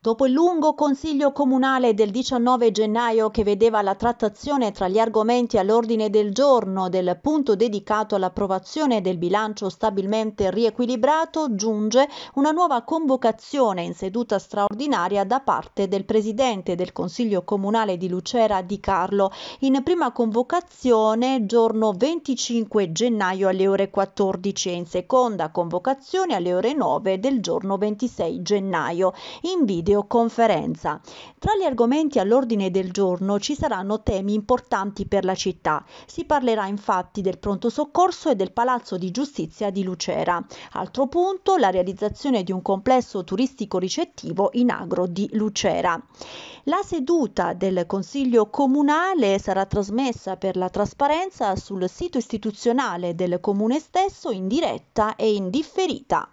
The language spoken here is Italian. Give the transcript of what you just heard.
Dopo il lungo consiglio comunale del 19 gennaio che vedeva la trattazione tra gli argomenti all'ordine del giorno del punto dedicato all'approvazione del bilancio stabilmente riequilibrato, giunge una nuova convocazione in seduta straordinaria da parte del presidente del Consiglio comunale di Lucera di Carlo, in prima convocazione giorno 25 gennaio alle ore 14 e in seconda convocazione alle ore 9 del giorno 26 gennaio. In video videoconferenza. Tra gli argomenti all'ordine del giorno ci saranno temi importanti per la città. Si parlerà infatti del pronto soccorso e del Palazzo di Giustizia di Lucera. Altro punto, la realizzazione di un complesso turistico ricettivo in agro di Lucera. La seduta del Consiglio Comunale sarà trasmessa per la trasparenza sul sito istituzionale del Comune stesso in diretta e in differita.